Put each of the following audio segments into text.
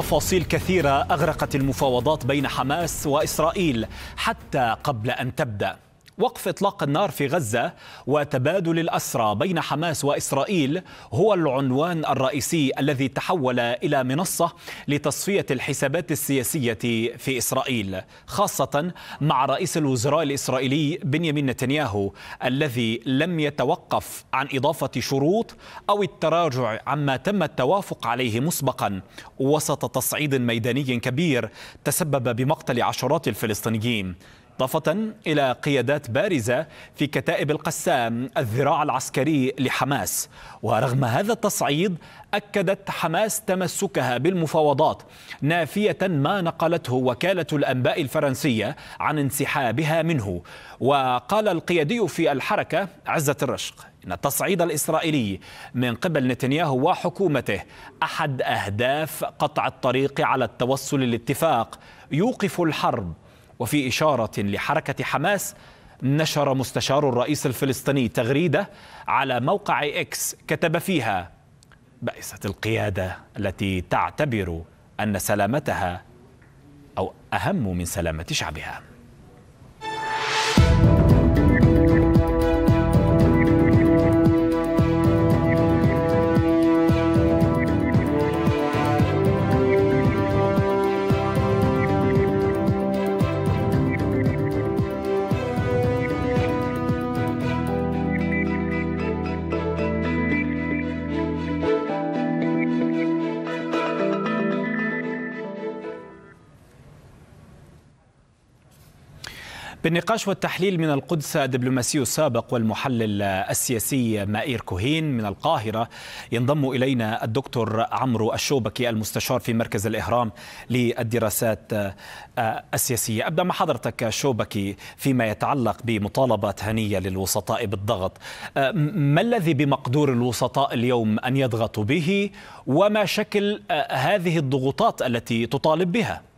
تفاصيل كثيرة أغرقت المفاوضات بين حماس وإسرائيل حتى قبل أن تبدأ وقف اطلاق النار في غزه وتبادل الاسرى بين حماس واسرائيل هو العنوان الرئيسي الذي تحول الى منصه لتصفيه الحسابات السياسيه في اسرائيل خاصه مع رئيس الوزراء الاسرائيلي بنيامين نتنياهو الذي لم يتوقف عن اضافه شروط او التراجع عما تم التوافق عليه مسبقا وسط تصعيد ميداني كبير تسبب بمقتل عشرات الفلسطينيين إضافة إلى قيادات بارزة في كتائب القسام الذراع العسكري لحماس ورغم هذا التصعيد أكدت حماس تمسكها بالمفاوضات نافية ما نقلته وكالة الأنباء الفرنسية عن انسحابها منه وقال القيادي في الحركة عزة الرشق إن التصعيد الإسرائيلي من قبل نتنياهو وحكومته أحد أهداف قطع الطريق على التوصل للاتفاق يوقف الحرب وفي إشارة لحركة حماس نشر مستشار الرئيس الفلسطيني تغريدة على موقع إكس كتب فيها بأست القيادة التي تعتبر أن سلامتها أو أهم من سلامة شعبها بالنقاش والتحليل من القدس الدبلوماسي السابق والمحلل السياسي مائير كوهين من القاهرة ينضم إلينا الدكتور عمرو الشوبكي المستشار في مركز الإهرام للدراسات آه، السياسية أبدأ مع حضرتك شوبكي فيما يتعلق بمطالبة هنية للوسطاء بالضغط آه، ما الذي بمقدور الوسطاء اليوم أن يضغطوا به وما شكل آه، هذه الضغوطات التي تطالب بها؟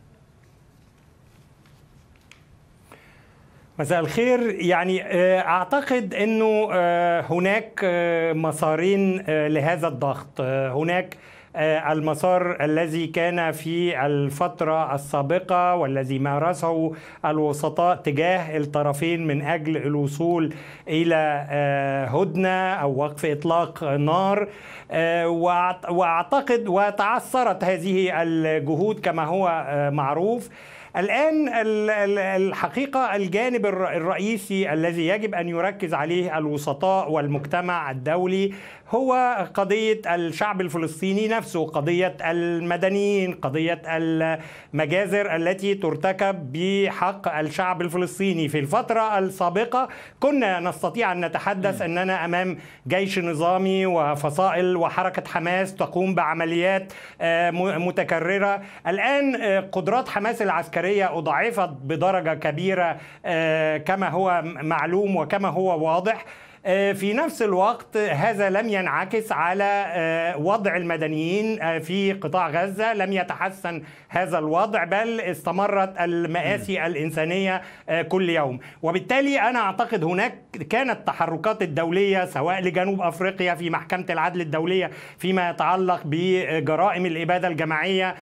مساء الخير يعني آه، اعتقد انه آه، هناك آه، مسارين لهذا الضغط هناك المسار الذي كان في الفترة السابقة والذي مارسه الوسطاء تجاه الطرفين من أجل الوصول إلى هدنة أو وقف إطلاق نار وأعتقد وتعثرت هذه الجهود كما هو معروف الآن الحقيقة الجانب الرئيسي الذي يجب أن يركز عليه الوسطاء والمجتمع الدولي هو قضية الشعب الفلسطيني نفسه قضية المدنيين قضية المجازر التي ترتكب بحق الشعب الفلسطيني في الفترة السابقة كنا نستطيع أن نتحدث أننا أمام جيش نظامي وفصائل وحركة حماس تقوم بعمليات آه، متكررة الآن آه، قدرات حماس العسكرية البشرية أضعفت بدرجة كبيرة آه، كما هو معلوم وكما هو واضح آه، في نفس الوقت هذا لم ينعكس على آه، وضع المدنيين في قطاع غزة لم يتحسن هذا الوضع بل استمرت المآسي الإنسانية كل يوم وبالتالي أنا أعتقد هناك كانت التحركات الدولية سواء لجنوب أفريقيا في محكمة العدل الدولية فيما يتعلق بجرائم الإبادة الجماعية